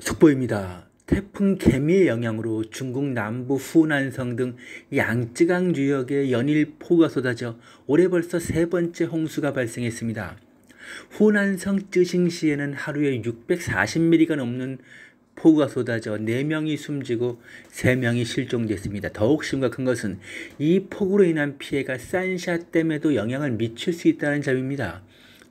속보입니다. 태풍 개미의 영향으로 중국 남부 후난성 등 양쯔강 유역에 연일 폭우가 쏟아져 올해 벌써 세 번째 홍수가 발생했습니다. 후난성 쯔싱시에는 하루에 640mm가 넘는 폭우가 쏟아져 4명이 숨지고 3명이 실종됐습니다. 더욱 심각한 것은 이 폭우로 인한 피해가 산샤댐에도 영향을 미칠 수 있다는 점입니다.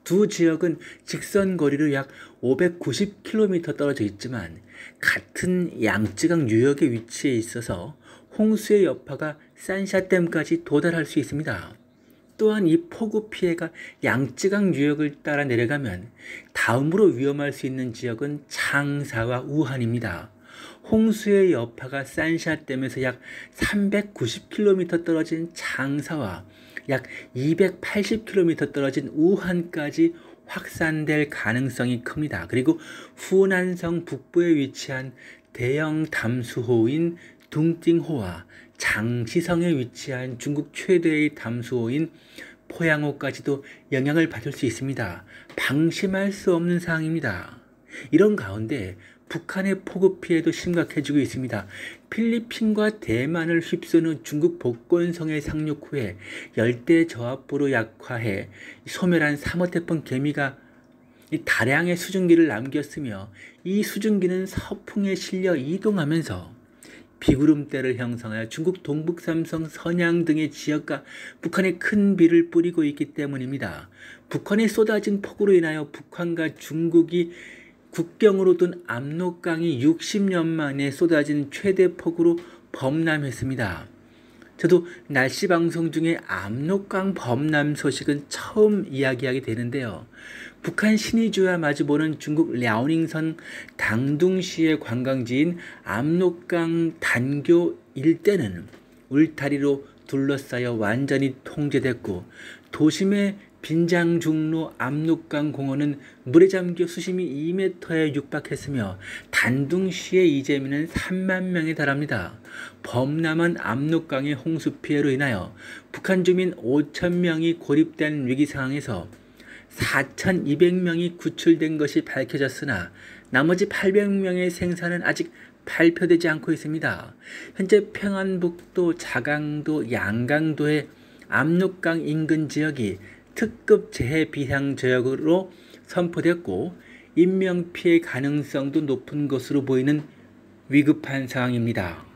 두 지역은 직선 거리로 약 590km 떨어져 있지만 같은 양쯔강 유역에위치해 있어서 홍수의 여파가 산샤댐까지 도달할 수 있습니다. 또한 이 폭우 피해가 양쯔강 유역을 따라 내려가면 다음으로 위험할 수 있는 지역은 창사와 우한입니다. 홍수의 여파가 산샤댐에서 약 390km 떨어진 창사와 약 280km 떨어진 우한까지 확산될 가능성이 큽니다. 그리고 후난성 북부에 위치한 대형 담수호인 둥띵호와 장시성에 위치한 중국 최대의 담수호인 포양호까지도 영향을 받을 수 있습니다. 방심할 수 없는 상황입니다. 이런 가운데 북한의 포급 피해도 심각해지고 있습니다. 필리핀과 대만을 휩쓰는 중국 복권성의 상륙 후에 열대 저압부로 약화해 소멸한 3호 태풍 개미가 다량의 수증기를 남겼으며 이 수증기는 서풍에 실려 이동하면서 비구름대를 형성하여 중국 동북 삼성 선양 등의 지역과 북한에 큰 비를 뿌리고 있기 때문입니다. 북한에 쏟아진 폭우로 인하여 북한과 중국이 국경으로 둔 압록강이 60년 만에 쏟아진 최대 폭으로 범람했습니다. 저도 날씨 방송 중에 압록강 범람 소식은 처음 이야기하게 되는데요. 북한 신의주와 마주보는 중국 랴오닝선 당둥시의 관광지인 압록강 단교 일대는 울타리로 둘러싸여 완전히 통제됐고 도심의 빈장중로 압록강 공원은 물에 잠겨 수심이 2m에 육박했으며 단둥시의 이재민은 3만 명에 달합니다. 범람한 압록강의 홍수 피해로 인하여 북한 주민 5천 명이 고립된 위기 상황에서 4,200명이 구출된 것이 밝혀졌으나 나머지 800명의 생사는 아직 발표되지 않고 있습니다. 현재 평안북도, 자강도, 양강도의 압록강 인근 지역이 특급 재해 비상 지역으로 선포됐고 인명 피해 가능성도 높은 것으로 보이는 위급한 상황입니다.